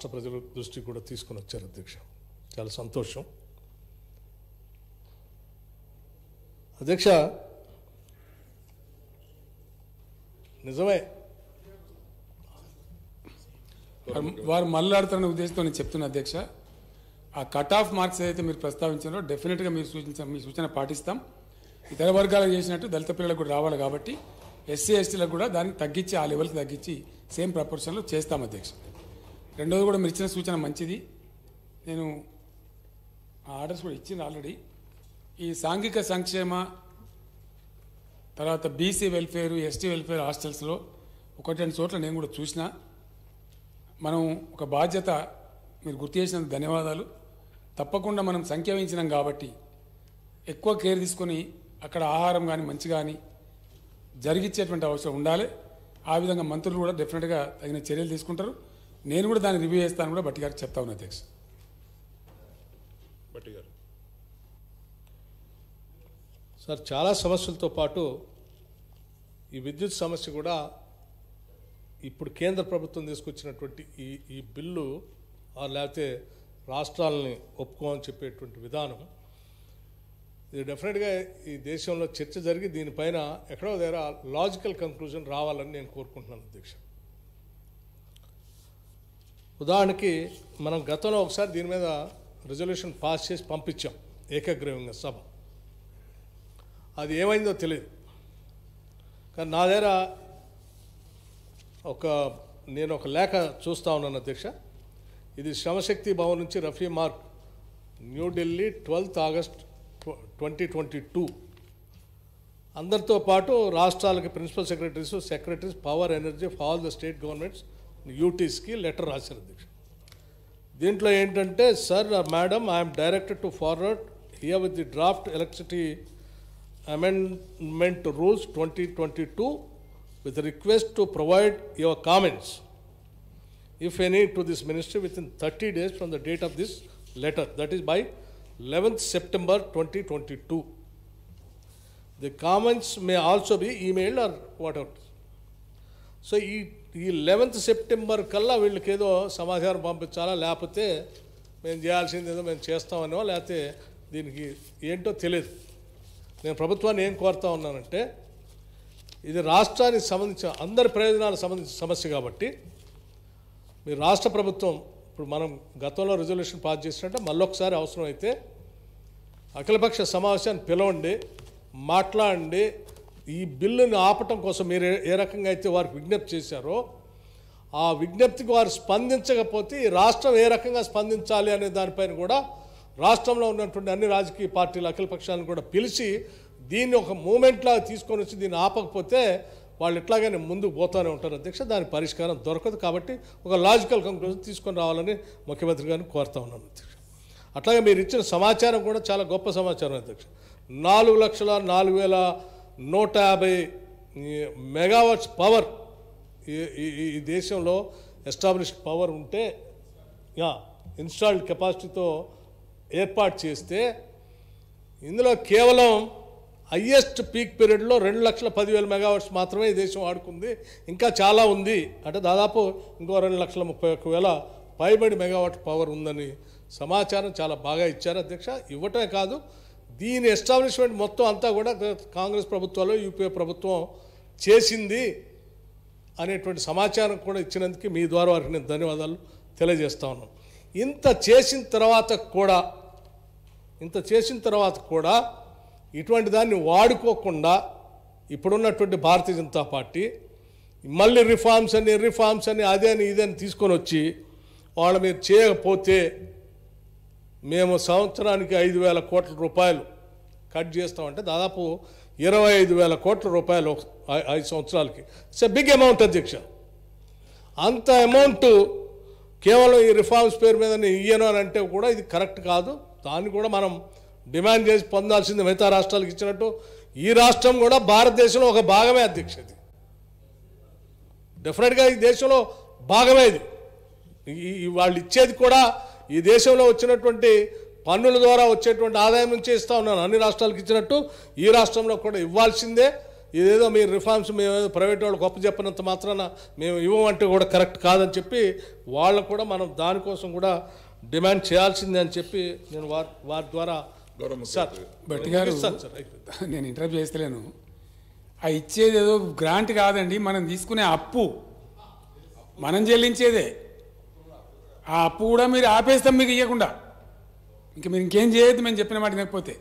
రాష్ట్ర ప్రజల దృష్టికి కూడా తీసుకుని వచ్చారు అధ్యక్ష చాలా సంతోషం అధ్యక్ష నిజమే వారు మళ్ళాడుతారనే ఉద్దేశంతో నేను చెప్తున్నా అధ్యక్ష ఆ కట్ ఆఫ్ మార్క్స్ ఏదైతే మీరు ప్రస్తావించారో డెఫినెట్గా మీరు సూచించ మీ సూచన పాటిస్తాం ఇతర వర్గాలకు చేసినట్టు దళిత పిల్లలకు కూడా రావాలి కాబట్టి ఎస్సీ ఎస్టీలకు కూడా దాన్ని తగ్గించి ఆ లెవెల్కి తగ్గించి సేమ్ ప్రపోర్షన్లో చేస్తాం అధ్యక్ష రెండోది కూడా మీరు ఇచ్చిన సూచన మంచిది నేను ఆ ఆర్డర్స్ కూడా ఇచ్చింది ఆల్రెడీ ఈ సాంఘిక సంక్షేమ తర్వాత బీసీ వెల్ఫేర్ ఎస్టీ వెల్ఫేర్ హాస్టల్స్లో ఒకటి రెండు చోట్ల నేను కూడా చూసిన మనం ఒక బాధ్యత మీరు గుర్తు చేసినందుకు ధన్యవాదాలు తప్పకుండా మనం సంఖ్య వహించినాం కాబట్టి ఎక్కువ కేర్ తీసుకొని అక్కడ ఆహారం కానీ మంచి కానీ జరిగించేటువంటి అవసరం ఉండాలి ఆ విధంగా మంత్రులు కూడా డెఫినెట్గా తగిన చర్యలు తీసుకుంటారు నేను కూడా దాన్ని రివ్యూ చేస్తాను కూడా బట్టి గారికి చెప్తా ఉన్నా అధ్యక్ష సార్ చాలా సమస్యలతో పాటు ఈ విద్యుత్ సమస్య కూడా ఇప్పుడు కేంద్ర ప్రభుత్వం తీసుకొచ్చినటువంటి ఈ ఈ బిల్లు లేకపోతే రాష్ట్రాలని ఒప్పుకోమని చెప్పేటువంటి విధానం ఇది డెఫినెట్గా ఈ దేశంలో చర్చ జరిగి దీనిపైన ఎక్కడో దగ్గర లాజికల్ కంక్లూజన్ రావాలని నేను కోరుకుంటున్నాను అధ్యక్ష ఉదాహరణకి మనం గతంలో ఒకసారి దీని మీద రిజల్యూషన్ పాస్ చేసి పంపించాం ఏకగ్రీవంగా సభ అది ఏమైందో తెలియదు కానీ నా దగ్గర ఒక నేను ఒక లేఖ చూస్తా ఉన్నాను అధ్యక్ష ఇది శ్రమశక్తి భవన్ నుంచి Rafi Marg New Delhi twelfth August twenty twenty two అందరితో పాటు రాష్ట్రాలకి principal secretaries secretaries power energy for all the state governments యూటీస్కి లెటర్ రాశారు దీక్ష దీంట్లో ఏంటంటే sir madam I am directed to forward herewith the draft electricity amendment rules 2022 with request to provide your comments, if any, to this ministry within 30 days from the date of this letter, that is by 11th September 2022. The comments may also be emailed or whatever. So ఈ ఈ eleventh September కల్లా వీళ్ళకి ఏదో సమాచారం పంపించాలా లేకపోతే మేము చేయాల్సింది ఏదో మేము చేస్తామనో లేకపోతే దీనికి ఏంటో తెలియదు నేను ప్రభుత్వాన్ని ఏం కోరుతా ఉన్నానంటే ఇది రాష్ట్రానికి సంబంధించిన అందరి ప్రయోజనాలకు సంబంధించిన సమస్య కాబట్టి మీ రాష్ట్ర ప్రభుత్వం ఇప్పుడు మనం గతంలో రిజల్యూషన్ పాస్ చేసినట్టే మళ్ళొకసారి అవసరమైతే అఖిలపక్ష సమావేశాన్ని పిలవండి మాట్లాడండి ఈ బిల్లును ఆపటం కోసం మీరు ఏ రకంగా అయితే వారికి విజ్ఞప్తి చేశారో ఆ విజ్ఞప్తికి వారు స్పందించకపోతే ఈ రాష్ట్రం ఏ రకంగా స్పందించాలి అనే దానిపైన కూడా రాష్ట్రంలో ఉన్నటువంటి అన్ని రాజకీయ పార్టీల పక్షాలను కూడా పిలిచి దీన్ని ఒక లాగా తీసుకొని వచ్చి దీన్ని ఆపకపోతే వాళ్ళు ఎట్లాగైనా ముందుకు పోతూనే ఉంటారు అధ్యక్ష దాని పరిష్కారం దొరకదు కాబట్టి ఒక లాజికల్ కంక్లూజన్ తీసుకొని రావాలని ముఖ్యమంత్రి గారిని కోరుతా ఉన్నాను అధ్యక్ష అట్లాగే మీరు ఇచ్చిన సమాచారం కూడా చాలా గొప్ప సమాచారం అధ్యక్ష నాలుగు లక్షల నాలుగు వేల నూట యాభై మెగావాట్స్ పవర్ ఈ దేశంలో ఎస్టాబ్లిష్డ్ పవర్ ఉంటే ఇన్స్టాల్డ్ కెపాసిటీతో ఏర్పాటు చేస్తే ఇందులో కేవలం హయ్యెస్ట్ పీక్ పీరియడ్లో రెండు లక్షల పదివేల మెగావాట్స్ మాత్రమే ఈ దేశం ఆడుకుంది ఇంకా చాలా ఉంది అంటే దాదాపు ఇంకో రెండు లక్షల ముప్పై ఒక్క వేల పైబడి మెగావాట్ పవర్ ఉందని సమాచారం చాలా బాగా ఇచ్చారు అధ్యక్ష ఇవ్వటమే కాదు దీని ఎస్టాబ్లిష్మెంట్ మొత్తం అంతా కూడా కాంగ్రెస్ ప్రభుత్వాలు యూపీఏ ప్రభుత్వం చేసింది అనేటువంటి సమాచారం కూడా ఇచ్చినందుకు మీ ద్వారా వారికి నేను ధన్యవాదాలు తెలియజేస్తా ఉన్నాను ఇంత చేసిన తర్వాత కూడా ఇంత చేసిన తర్వాత కూడా ఇటువంటి దాన్ని వాడుకోకుండా ఇప్పుడున్నటువంటి భారతీయ జనతా పార్టీ మళ్ళీ రిఫార్మ్స్ అని రిఫార్మ్స్ అని అదే అని ఇదే అని తీసుకొని వచ్చి వాళ్ళు మీరు చేయకపోతే మేము సంవత్సరానికి ఐదు వేల కోట్ల రూపాయలు కట్ చేస్తామంటే దాదాపు ఇరవై ఐదు వేల కోట్ల రూపాయలు ఐదు సంవత్సరాలకి ఇట్స్ ఎ బిగ్ అమౌంట్ అధ్యక్ష అంత అమౌంట్ కేవలం ఈ రిఫార్మ్స్ పేరు మీద ఇయ్యను అని అంటే కూడా ఇది కరెక్ట్ కాదు దాన్ని కూడా మనం డిమాండ్ చేసి పొందాల్సింది మిగతా రాష్ట్రాలకు ఇచ్చినట్టు ఈ రాష్ట్రం కూడా భారతదేశంలో ఒక భాగమే అధ్యక్ష ఇది డెఫినెట్గా ఈ దేశంలో భాగమే ఇది వాళ్ళు ఇచ్చేది కూడా ఈ దేశంలో వచ్చినటువంటి పన్నుల ద్వారా వచ్చేటువంటి ఆదాయం నుంచి ఇస్తూ ఉన్నాను అన్ని రాష్ట్రాలకు ఇచ్చినట్టు ఈ రాష్ట్రంలో కూడా ఇవ్వాల్సిందే ఇదేదో మీ రిఫార్మ్స్ మేము ప్రైవేట్ వాళ్ళు గొప్ప చెప్పినంత మాత్రాన మేము ఇవ్వమంటే కూడా కరెక్ట్ కాదని చెప్పి వాళ్ళకు కూడా మనం దానికోసం కూడా డిమాండ్ చేయాల్సిందే అని చెప్పి నేను వారి వారి ద్వారా సార్ బట్టి నేను ఇంటర్వ్యూ చేస్తలేను ఆ ఇచ్చేది ఏదో గ్రాంట్ కాదండి మనం తీసుకునే అప్పు మనం చెల్లించేదే ఆ అప్పు కూడా మీరు ఆపేస్తాం మీకు ఇవ్వకుండా ఇంక మీరు ఇంకేం చేయొద్దు మేము చెప్పిన మాట లేకపోతే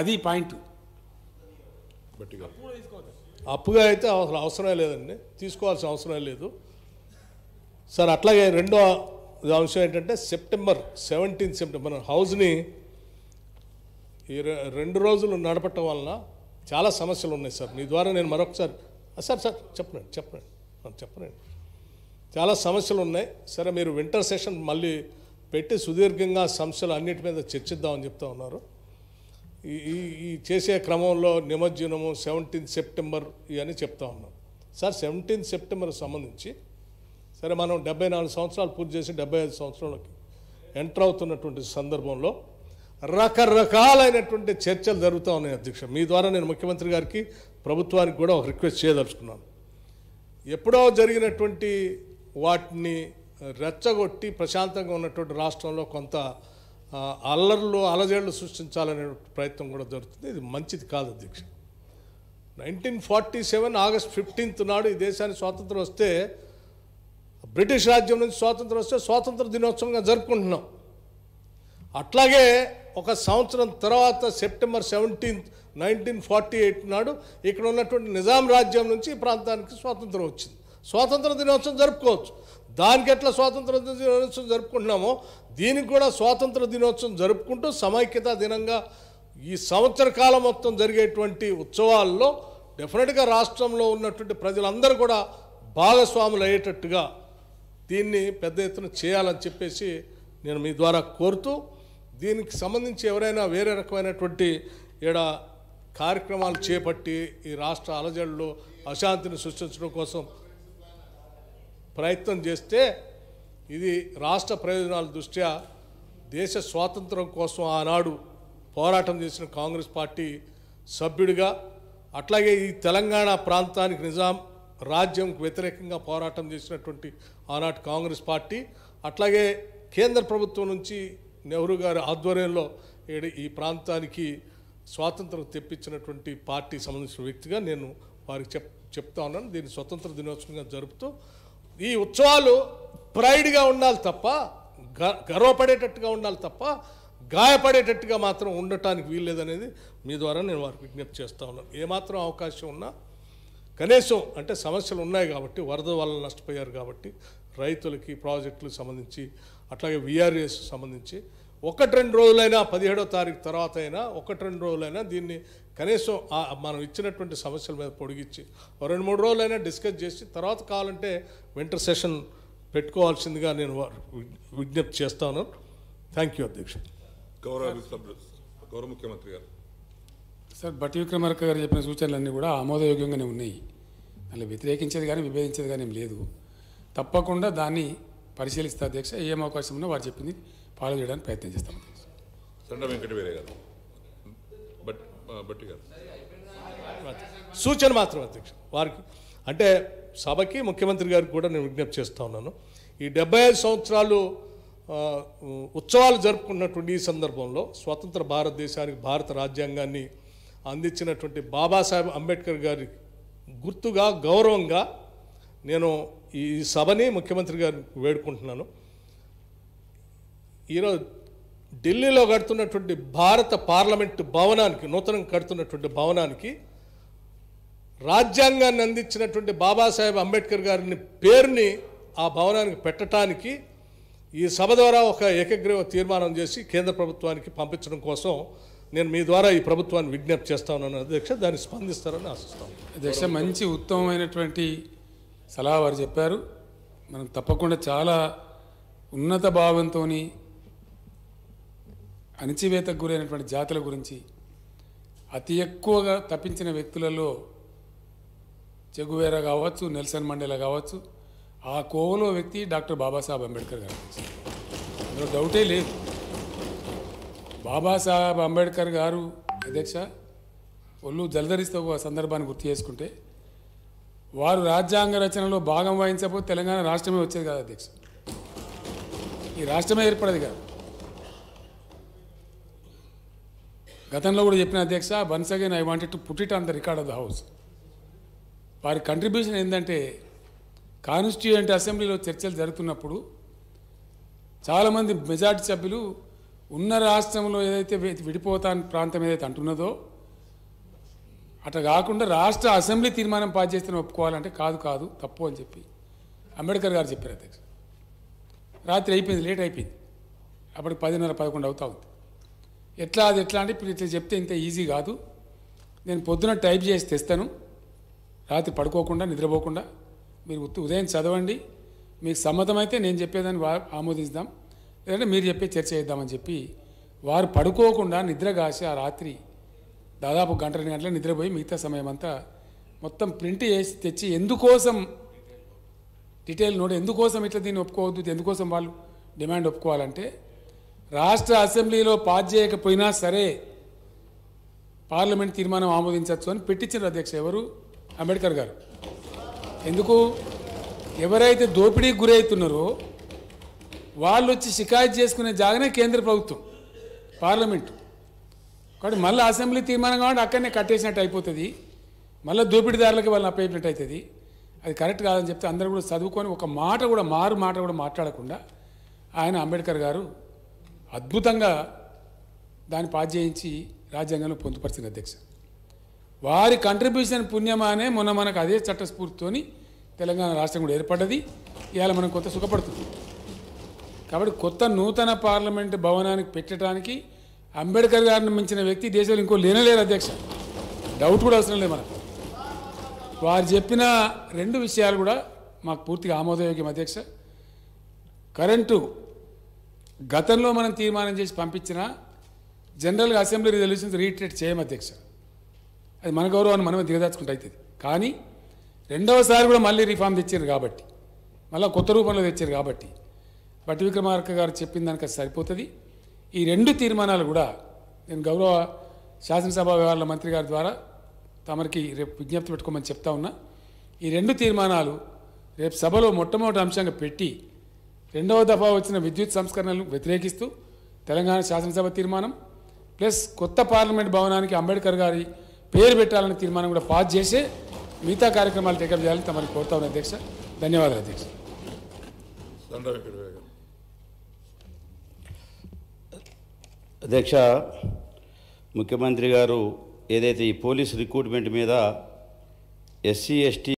అది పాయింట్ అప్పుగా అయితే అసలు అవసరం లేదండి తీసుకోవాల్సిన అవసరం లేదు సార్ అట్లాగే రెండో అంశం ఏంటంటే సెప్టెంబర్ సెవెంటీన్త్ సెప్టెంబర్ హౌస్ని ఈ రెండు రోజులు నడపటం వలన చాలా సమస్యలు ఉన్నాయి సార్ మీ ద్వారా నేను మరొకసారి సార్ సార్ చెప్పనండి చెప్పనండి చెప్పనండి చాలా సమస్యలు ఉన్నాయి సరే మీరు వింటర్ సెషన్ మళ్ళీ పెట్టి సుదీర్ఘంగా సమస్యలు అన్నిటి మీద చర్చిద్దామని చెప్తా ఉన్నారు ఈ ఈ చేసే క్రమంలో నిమజ్జనము సెవెంటీన్త్ సెప్టెంబర్ ఇవన్నీ చెప్తా ఉన్నాం సార్ సెవెంటీన్త్ సెప్టెంబర్ సంబంధించి సరే మనం డెబ్బై నాలుగు సంవత్సరాలు పూర్తి చేసి డెబ్బై ఐదు సంవత్సరాలకి ఎంటర్ అవుతున్నటువంటి సందర్భంలో రకరకాలైనటువంటి చర్చలు జరుగుతూ ఉన్నాయి అధ్యక్ష మీ ద్వారా నేను ముఖ్యమంత్రి గారికి ప్రభుత్వానికి కూడా ఒక రిక్వెస్ట్ చేయదలుచుకున్నాను ఎప్పుడో జరిగినటువంటి వాటిని రెచ్చగొట్టి ప్రశాంతంగా ఉన్నటువంటి రాష్ట్రంలో కొంత అల్లర్లు అలజేళ్లు సృష్టించాలనే ప్రయత్నం కూడా జరుగుతుంది ఇది మంచిది కాదు అధ్యక్ష nineteen forty seven August fifteenth నాడు ఈ దేశానికి స్వాతంత్రం వస్తే బ్రిటిష్ రాజ్యం నుంచి స్వాతంత్రం వస్తే స్వాతంత్ర దినోత్సవంగా జరుపుకుంటున్నాం అట్లాగే ఒక సంవత్సరం తర్వాత September seventeenth nineteen forty eight నాడు ఇక్కడ ఉన్నటువంటి నిజాం రాజ్యం నుంచి ఈ ప్రాంతానికి స్వాతంత్రం వచ్చింది స్వాతంత్ర దినోత్సవం జరుపుకోవచ్చు దానికి ఎట్లా స్వాతంత్ర దినోత్సవం జరుపుకుంటున్నామో దీనికి కూడా స్వాతంత్ర దినోత్సవం జరుపుకుంటూ సమైక్యత దినంగా ఈ సంవత్సర కాలం మొత్తం జరిగేటువంటి ఉత్సవాల్లో డెఫినెట్గా రాష్ట్రంలో ఉన్నటువంటి ప్రజలందరూ కూడా భాగస్వాములు అయ్యేటట్టుగా దీన్ని పెద్ద ఎత్తున చేయాలని చెప్పేసి నేను మీ ద్వారా కోరుతూ దీనికి సంబంధించి ఎవరైనా వేరే రకమైనటువంటి ఈడ కార్యక్రమాలు చేపట్టి ఈ రాష్ట్ర అలజడులు అశాంతిని సృష్టించడం కోసం ప్రయత్నం చేస్తే ఇది రాష్ట్ర ప్రయోజనాల దృష్ట్యా దేశ స్వాతంత్రం కోసం ఆనాడు పోరాటం చేసిన కాంగ్రెస్ పార్టీ సభ్యుడిగా అట్లాగే ఈ తెలంగాణ ప్రాంతానికి నిజాం రాజ్యంకు వ్యతిరేకంగా పోరాటం చేసినటువంటి ఆనాటి కాంగ్రెస్ పార్టీ అట్లాగే కేంద్ర ప్రభుత్వం నుంచి నెహ్రూ గారి ఆధ్వర్యంలో ఈ ప్రాంతానికి స్వాతంత్రం తెప్పించినటువంటి పార్టీ సంబంధించిన వ్యక్తిగా నేను వారికి చెప్ చెప్తా ఉన్నాను దీన్ని స్వతంత్ర దినోత్సవంగా జరుపుతూ ఈ ఉత్సవాలు ప్రైడ్గా ఉండాలి తప్ప గర్వపడేటట్టుగా ఉండాలి తప్ప గాయపడేటట్టుగా మాత్రం ఉండటానికి వీల్లేదనేది మీ ద్వారా నేను వారికి విజ్ఞప్తి చేస్తూ ఉన్నాను ఏమాత్రం అవకాశం ఉన్నా కనీసం అంటే సమస్యలు ఉన్నాయి కాబట్టి వరద వల్ల నష్టపోయారు కాబట్టి రైతులకి ప్రాజెక్టులకు సంబంధించి అట్లాగే విఆర్ఎస్ సంబంధించి ఒకటి రెండు రోజులైనా పదిహేడో తారీఖు తర్వాత అయినా ఒకటి రెండు రోజులైనా దీన్ని కనీసం మనం ఇచ్చినటువంటి సమస్యల మీద పొడిగించి రెండు మూడు రోజులైనా డిస్కస్ చేసి తర్వాత కావాలంటే వింటర్ సెషన్ పెట్టుకోవాల్సిందిగా నేను విజ్ఞప్తి చేస్తాను థ్యాంక్ యూ అధ్యక్ష గౌరవ గౌరవ ముఖ్యమంత్రి గారు సార్ బట్ విక్రమార్క గారు చెప్పిన సూచనలన్నీ కూడా ఆమోదయోగ్యంగానే ఉన్నాయి మళ్ళీ వ్యతిరేకించేది కానీ విభేదించేది కానీ లేదు తప్పకుండా దాన్ని పరిశీలిస్తే అధ్యక్ష ఏం అవకాశం ఉన్నా వారు చెప్పింది ఫాలో చేయడానికి ప్రయత్నం చేస్తాం సూచన మాత్రం అధ్యక్ష వారికి అంటే సభకి ముఖ్యమంత్రి గారికి కూడా నేను విజ్ఞప్తి చేస్తూ ఉన్నాను ఈ డెబ్బై ఐదు సంవత్సరాలు ఉత్సవాలు జరుపుకున్నటువంటి ఈ సందర్భంలో స్వతంత్ర భారతదేశానికి భారత రాజ్యాంగాన్ని అందించినటువంటి బాబాసాహెబ్ అంబేద్కర్ గారి గుర్తుగా గౌరవంగా నేను ఈ సభని ముఖ్యమంత్రి గారిని వేడుకుంటున్నాను ఈరోజు ఢిల్లీలో కడుతున్నటువంటి భారత పార్లమెంటు భవనానికి నూతనం కడుతున్నటువంటి భవనానికి రాజ్యాంగాన్ని అందించినటువంటి బాబాసాహెబ్ అంబేద్కర్ గారిని పేరుని ఆ భవనానికి పెట్టడానికి ఈ సభ ద్వారా ఒక ఏకగ్రీవ తీర్మానం చేసి కేంద్ర ప్రభుత్వానికి పంపించడం కోసం నేను మీ ద్వారా ఈ ప్రభుత్వాన్ని విజ్ఞప్తి చేస్తా ఉన్నాను అధ్యక్ష దాన్ని స్పందిస్తారని ఆశిస్తాను అధ్యక్ష మంచి ఉత్తమమైనటువంటి సలహా వారు చెప్పారు మనం తప్పకుండా చాలా ఉన్నత భావంతో అణచివేతకు గురైనటువంటి జాతుల గురించి అతి ఎక్కువగా తప్పించిన వ్యక్తులలో చెగువేరా కావచ్చు నెల్సన్ మండేలా కావచ్చు ఆ కోవలో వ్యక్తి డాక్టర్ బాబాసాహెబ్ అంబేద్కర్ గారు అందులో డౌటే లేదు బాబాసాహెబ్ అంబేద్కర్ గారు అధ్యక్ష ఒళ్ళు జలధరిస్తే ఒక సందర్భాన్ని గుర్తు చేసుకుంటే వారు రాజ్యాంగ రచనలో భాగం వహించకపోతే తెలంగాణ రాష్ట్రమే వచ్చేది కాదు అధ్యక్ష ఈ రాష్ట్రమే ఏర్పడేది కాదు గతంలో కూడా చెప్పిన అధ్యక్ష once again I wanted to put it on the record of the house వారి కంట్రిబ్యూషన్ ఏంటంటే కాన్స్టిట్యూయెంట్ అసెంబ్లీలో చర్చలు జరుగుతున్నప్పుడు చాలామంది మెజార్టీ సభ్యులు ఉన్న రాష్ట్రంలో ఏదైతే విడిపోతా ప్రాంతం ఏదైతే అంటున్నదో అట్లా కాకుండా రాష్ట్ర అసెంబ్లీ తీర్మానం పాస్ చేస్తే ఒప్పుకోవాలంటే కాదు కాదు తప్పు అని చెప్పి అంబేద్కర్ గారు చెప్పారు అధ్యక్ష రాత్రి అయిపోయింది లేట్ అయిపోయింది అప్పటికి పదిన్నర పదకొండు అవుతా ఉంది ఎట్లా అది ఎట్లా అంటే ఇప్పుడు ఇట్లా చెప్తే ఇంత ఈజీ కాదు నేను పొద్దున టైప్ చేసి తెస్తాను రాత్రి పడుకోకుండా నిద్రపోకుండా మీరు ఉదయం చదవండి మీకు సమ్మతమైతే నేను చెప్పేదాన్ని ఆమోదిస్తాం లేదంటే మీరు చెప్పే చర్చ చేద్దామని చెప్పి వారు పడుకోకుండా నిద్ర కాసి ఆ రాత్రి దాదాపు గంట రెండు గంటల నిద్రపోయి మిగతా సమయం అంతా మొత్తం ప్రింట్ చేసి తెచ్చి ఎందుకోసం డీటెయిల్ నోట్ ఎందుకోసం ఇట్లా దీన్ని ఒప్పుకోవద్దు ఎందుకోసం వాళ్ళు డిమాండ్ ఒప్పుకోవాలంటే రాష్ట్ర అసెంబ్లీలో పాస్ చేయకపోయినా సరే పార్లమెంట్ తీర్మానం ఆమోదించవచ్చు అని పెట్టించారు అధ్యక్ష ఎవరు అంబేద్కర్ గారు ఎందుకు ఎవరైతే దోపిడీకి గురవుతున్నారో వాళ్ళు వచ్చి షికాయత్ చేసుకునే జాగనే కేంద్ర ప్రభుత్వం పార్లమెంటు కాబట్టి మళ్ళీ అసెంబ్లీ తీర్మానం కాబట్టి అక్కడనే కట్టేసినట్టు అయిపోతుంది మళ్ళీ దోపిడీదారులకి వాళ్ళని అప్పయినట్టు అవుతుంది అది కరెక్ట్ కాదని చెప్తే అందరూ కూడా చదువుకొని ఒక మాట కూడా మారు మాట కూడా మాట్లాడకుండా ఆయన అంబేద్కర్ గారు అద్భుతంగా దాన్ని పాస్ చేయించి రాజ్యాంగంలో పొందుపరిచిన అధ్యక్ష వారి కంట్రిబ్యూషన్ పుణ్యమానే మొన్న మనకు అదే చట్టస్ఫూర్తితోని తెలంగాణ రాష్ట్రం కూడా ఏర్పడ్డది ఇవాళ మనం కొత్త సుఖపడుతుంది కాబట్టి కొత్త నూతన పార్లమెంట్ భవనానికి పెట్టడానికి అంబేద్కర్ గారిని మించిన వ్యక్తి దేశంలో ఇంకో లేనలేరు అధ్యక్ష డౌట్ కూడా అవసరం లేదు మనకు వారు చెప్పిన రెండు విషయాలు కూడా మాకు పూర్తిగా ఆమోదయోగ్యం అధ్యక్ష కరెంటు గతంలో మనం తీర్మానం చేసి పంపించిన జనరల్గా అసెంబ్లీ రిజల్యూషన్స్ రీట్రేట్ చేయం అధ్యక్ష అది మన గౌరవాన్ని మనమే దిగదాచుకుంటూ అవుతుంది కానీ రెండవసారి కూడా మళ్ళీ రిఫార్మ్ తెచ్చారు కాబట్టి మళ్ళీ కొత్త రూపంలో తెచ్చారు కాబట్టి బట్టి విక్రమార్క గారు చెప్పిన దానికి సరిపోతుంది ఈ రెండు తీర్మానాలు కూడా నేను గౌరవ శాసనసభ వ్యవహారాల మంత్రి గారి ద్వారా తమరికి రేపు విజ్ఞప్తి పెట్టుకోమని చెప్తా ఉన్నా ఈ రెండు తీర్మానాలు రేపు సభలో మొట్టమొదటి అంశంగా పెట్టి రెండవ దఫా వచ్చిన విద్యుత్ సంస్కరణలు వ్యతిరేకిస్తూ తెలంగాణ శాసనసభ తీర్మానం ప్లస్ కొత్త పార్లమెంట్ భవనానికి అంబేద్కర్ గారి పేరు పెట్టాలనే తీర్మానం కూడా పాస్ చేసి మిగతా కార్యక్రమాలు టేకప్ చేయాలని తమని కోరుతా ఉన్న అధ్యక్ష ధన్యవాదాలు అధ్యక్ష అధ్యక్ష ముఖ్యమంత్రి గారు ఏదైతే ఈ పోలీస్ రిక్రూట్మెంట్ మీద ఎస్సీ ఎస్టీ